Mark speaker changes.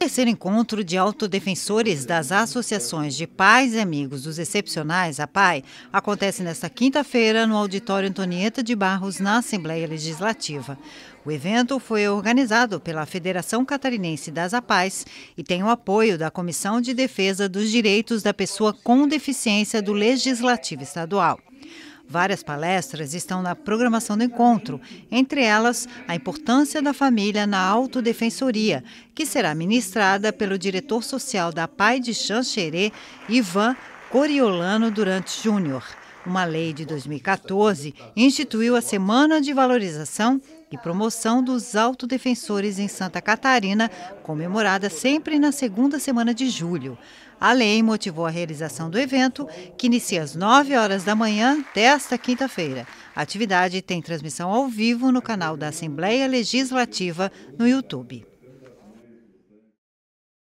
Speaker 1: terceiro encontro de autodefensores das associações de pais e amigos dos excepcionais, a PAI, acontece nesta quinta-feira no auditório Antonieta de Barros, na Assembleia Legislativa. O evento foi organizado pela Federação Catarinense das APAES e tem o apoio da Comissão de Defesa dos Direitos da Pessoa com Deficiência do Legislativo Estadual. Várias palestras estão na programação do encontro, entre elas a importância da família na autodefensoria, que será ministrada pelo diretor social da PAI de Xanxerê, Ivan Coriolano Durante Júnior. Uma lei de 2014 instituiu a Semana de Valorização e Promoção dos Autodefensores em Santa Catarina, comemorada sempre na segunda semana de julho. A lei motivou a realização do evento, que inicia às 9 horas da manhã desta quinta-feira. A atividade tem transmissão ao vivo no canal da Assembleia Legislativa no YouTube.